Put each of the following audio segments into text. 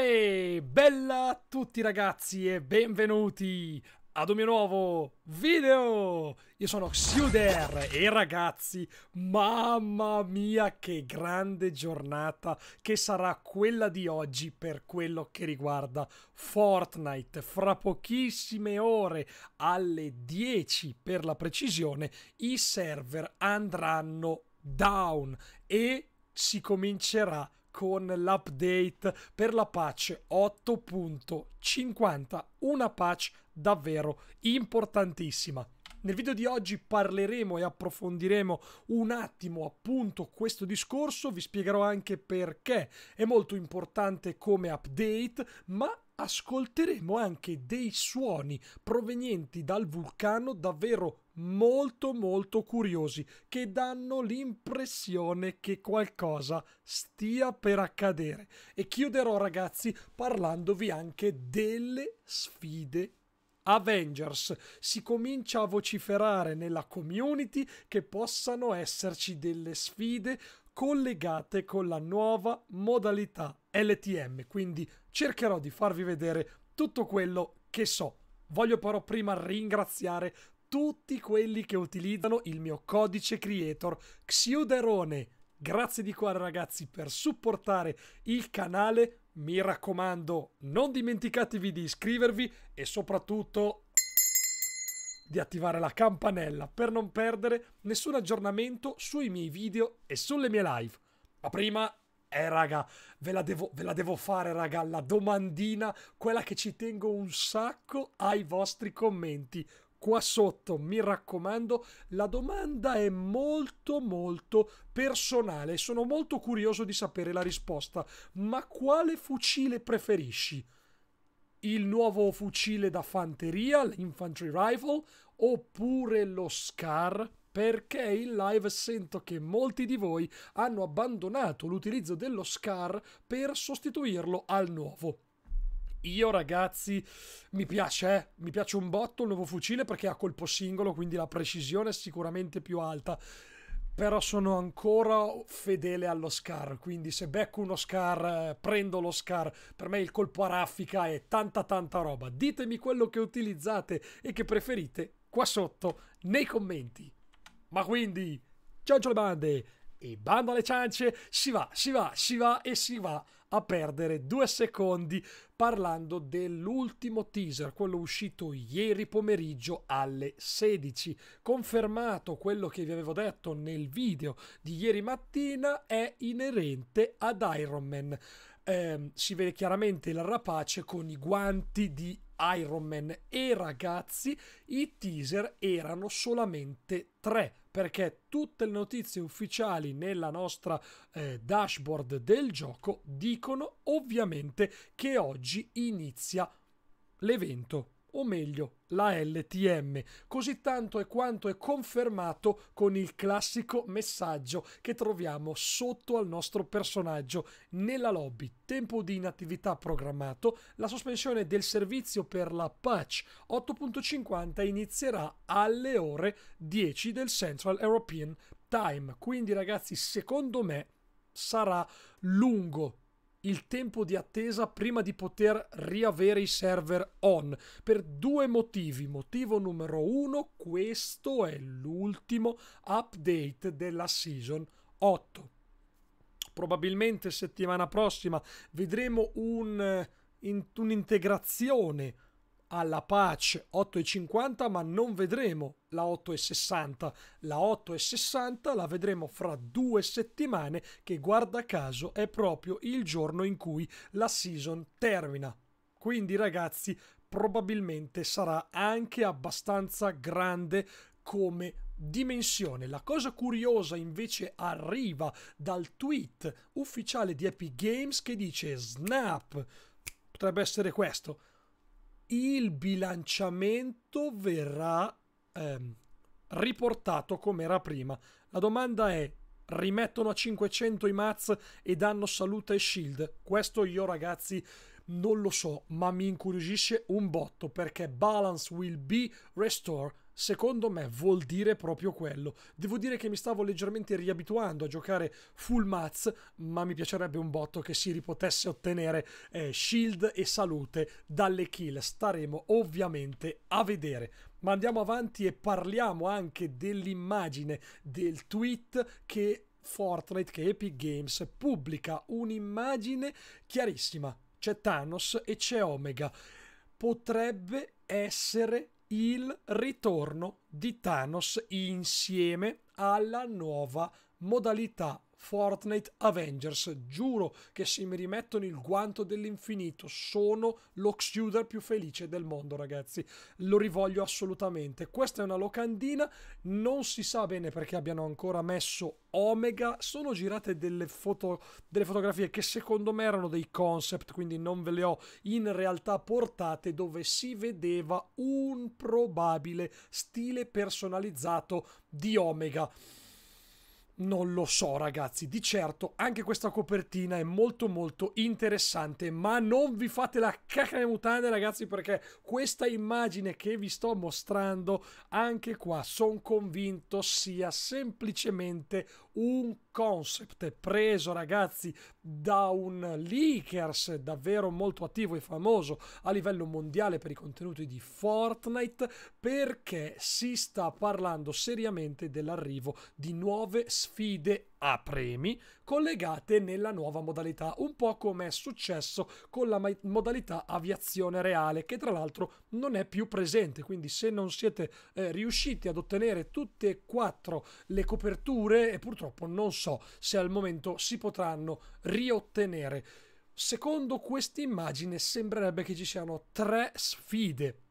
Uè, bella a tutti ragazzi e benvenuti ad un mio nuovo video! Io sono Xiuder e ragazzi, mamma mia che grande giornata che sarà quella di oggi per quello che riguarda Fortnite. Fra pochissime ore, alle 10 per la precisione, i server andranno down e si comincerà a con l'update per la patch 8.50, una patch davvero importantissima. Nel video di oggi parleremo e approfondiremo un attimo appunto questo discorso, vi spiegherò anche perché è molto importante come update, ma ascolteremo anche dei suoni provenienti dal vulcano davvero molto molto curiosi che danno l'impressione che qualcosa stia per accadere. E chiuderò ragazzi parlandovi anche delle sfide Avengers. Si comincia a vociferare nella community che possano esserci delle sfide collegate con la nuova modalità LTM, quindi cercherò di farvi vedere tutto quello che so. Voglio però prima ringraziare tutti quelli che utilizzano il mio codice creator Xiuderone. Grazie di cuore ragazzi per supportare il canale, mi raccomando non dimenticatevi di iscrivervi e soprattutto di attivare la campanella per non perdere nessun aggiornamento sui miei video e sulle mie live. Ma prima eh raga, ve la, devo, ve la devo fare raga, la domandina, quella che ci tengo un sacco ai vostri commenti qua sotto, mi raccomando, la domanda è molto molto personale, sono molto curioso di sapere la risposta, ma quale fucile preferisci? Il nuovo fucile da fanteria, l'Infantry Rifle, oppure lo SCAR? perché in live sento che molti di voi hanno abbandonato l'utilizzo dello SCAR per sostituirlo al nuovo. Io ragazzi, mi piace, eh? mi piace un botto il nuovo fucile perché ha colpo singolo, quindi la precisione è sicuramente più alta. Però sono ancora fedele allo Scar, quindi se becco uno Scar, eh, prendo lo Scar. Per me il colpo a raffica è tanta tanta roba. Ditemi quello che utilizzate e che preferite qua sotto nei commenti. Ma quindi, ciao ciao le bande! e bando alle ciance, si va, si va, si va e si va a perdere due secondi parlando dell'ultimo teaser, quello uscito ieri pomeriggio alle 16. Confermato quello che vi avevo detto nel video di ieri mattina è inerente ad Iron Man ehm, si vede chiaramente il rapace con i guanti di Iron Man. E ragazzi, i teaser erano solamente tre, perché tutte le notizie ufficiali nella nostra eh, dashboard del gioco dicono ovviamente che oggi inizia l'evento o meglio la LTM, così tanto è quanto è confermato con il classico messaggio che troviamo sotto al nostro personaggio nella lobby. Tempo di inattività programmato, la sospensione del servizio per la patch 8.50 inizierà alle ore 10 del Central European Time, quindi ragazzi secondo me sarà lungo il tempo di attesa prima di poter riavere i server on per due motivi. Motivo numero uno, questo è l'ultimo update della season 8. Probabilmente settimana prossima vedremo un, eh, un'integrazione alla patch 8,50 ma non vedremo la 8,60 la 8,60 la vedremo fra due settimane che guarda caso è proprio il giorno in cui la season termina quindi ragazzi probabilmente sarà anche abbastanza grande come dimensione. La cosa curiosa invece arriva dal tweet ufficiale di Epic Games che dice Snap. Potrebbe essere questo il bilanciamento verrà ehm, riportato come era prima. La domanda è, rimettono a 500 i Maz e danno salute e shield? Questo io ragazzi non lo so, ma mi incuriosisce un botto perché balance will be restored secondo me vuol dire proprio quello. Devo dire che mi stavo leggermente riabituando a giocare full mats, ma mi piacerebbe un botto che si ripotesse ottenere eh, shield e salute dalle kill. Staremo ovviamente a vedere. Ma andiamo avanti e parliamo anche dell'immagine del tweet che Fortnite, che Epic Games pubblica un'immagine chiarissima. C'è Thanos e c'è Omega. Potrebbe essere il ritorno di Thanos insieme alla nuova modalità Fortnite Avengers. Giuro che se mi rimettono il guanto dell'infinito sono lo shooter più felice del mondo, ragazzi. Lo rivoglio assolutamente. Questa è una locandina, non si sa bene perché abbiano ancora messo Omega. Sono girate delle, foto, delle fotografie che secondo me erano dei concept, quindi non ve le ho in realtà portate, dove si vedeva un probabile stile personalizzato di Omega. Non lo so ragazzi, di certo anche questa copertina è molto molto interessante, ma non vi fate la cacca di mutande ragazzi perché questa immagine che vi sto mostrando anche qua sono convinto sia semplicemente un concept preso ragazzi da un leakers davvero molto attivo e famoso a livello mondiale per i contenuti di Fortnite perché si sta parlando seriamente dell'arrivo di nuove sfide a premi collegate nella nuova modalità, un po' come è successo con la modalità aviazione reale che tra l'altro non è più presente, quindi se non siete eh, riusciti ad ottenere tutte e quattro le coperture e purtroppo non so se al momento si potranno riottenere. Secondo questa immagine sembrerebbe che ci siano tre sfide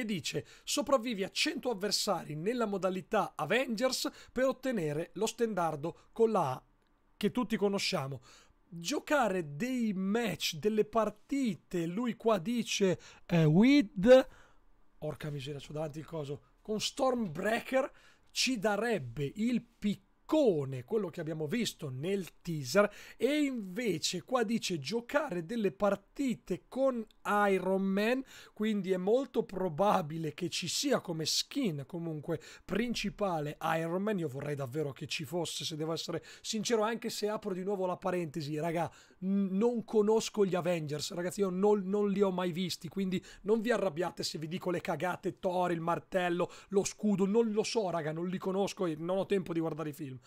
che dice sopravvivi a 100 avversari nella modalità Avengers per ottenere lo stendardo con la A che tutti conosciamo giocare dei match, delle partite. Lui qua dice eh, with. Orca miseria, c'ho davanti il coso. Con Stormbreaker ci darebbe il piccone, quello che abbiamo visto nel teaser. E invece qua dice giocare delle partite con Iron Man, quindi è molto probabile che ci sia come skin comunque principale Iron Man, io vorrei davvero che ci fosse, se devo essere sincero, anche se apro di nuovo la parentesi, raga, n- non conosco gli Avengers, ragazzi, io non, non, li ho mai visti, quindi non vi arrabbiate se vi dico le cagate, Thor, il martello, lo scudo, non lo so, raga, non li conosco e non ho tempo di guardare i film.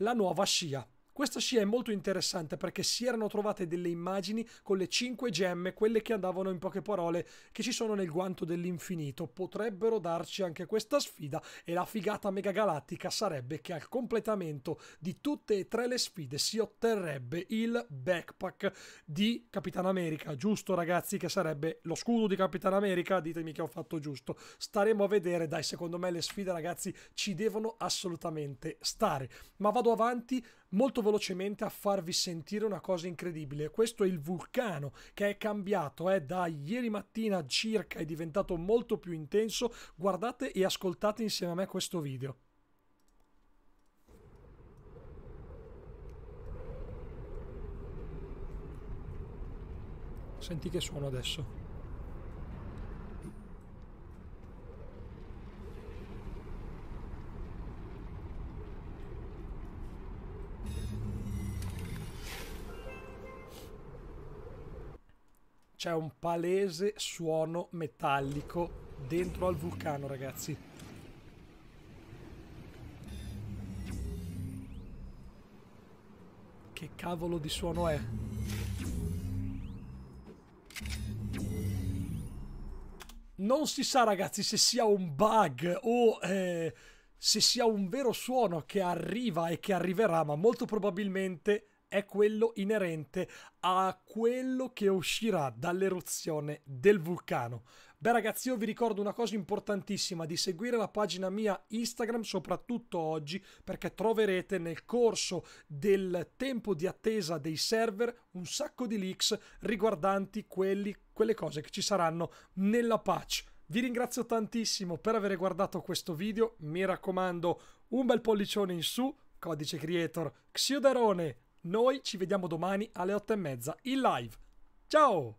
La nuova scia questa scia è molto interessante perché si erano trovate delle immagini con le 5 gemme, quelle che andavano in poche parole, che ci sono nel guanto dell'infinito. Potrebbero darci anche questa sfida e la figata mega galattica sarebbe che al completamento di tutte e tre le sfide si otterrebbe il backpack di Capitan America, giusto ragazzi? Che sarebbe lo scudo di Capitan America? Ditemi che ho fatto giusto. Staremo a vedere, dai, secondo me le sfide ragazzi ci devono assolutamente stare. Ma vado avanti, molto velocemente a farvi sentire una cosa incredibile. Questo è il vulcano che è cambiato eh, da ieri mattina circa, è diventato molto più intenso. Guardate e ascoltate insieme a me questo video. Senti che suono adesso. c'è un palese suono metallico dentro al vulcano, ragazzi. Che cavolo di suono è? Non si sa, ragazzi, se sia un bug o... Eh, se sia un vero suono che arriva e che arriverà, ma molto probabilmente è quello inerente a quello che uscirà dall'eruzione del vulcano. Beh ragazzi, io vi ricordo una cosa importantissima, di seguire la pagina mia Instagram soprattutto oggi, perché troverete nel corso del tempo di attesa dei server un sacco di leaks riguardanti quelli, quelle cose che ci saranno nella patch. Vi ringrazio tantissimo per aver guardato questo video, mi raccomando un bel pollicione in su, codice creator Xiodarone noi ci vediamo domani alle 8 e mezza in live. Ciao!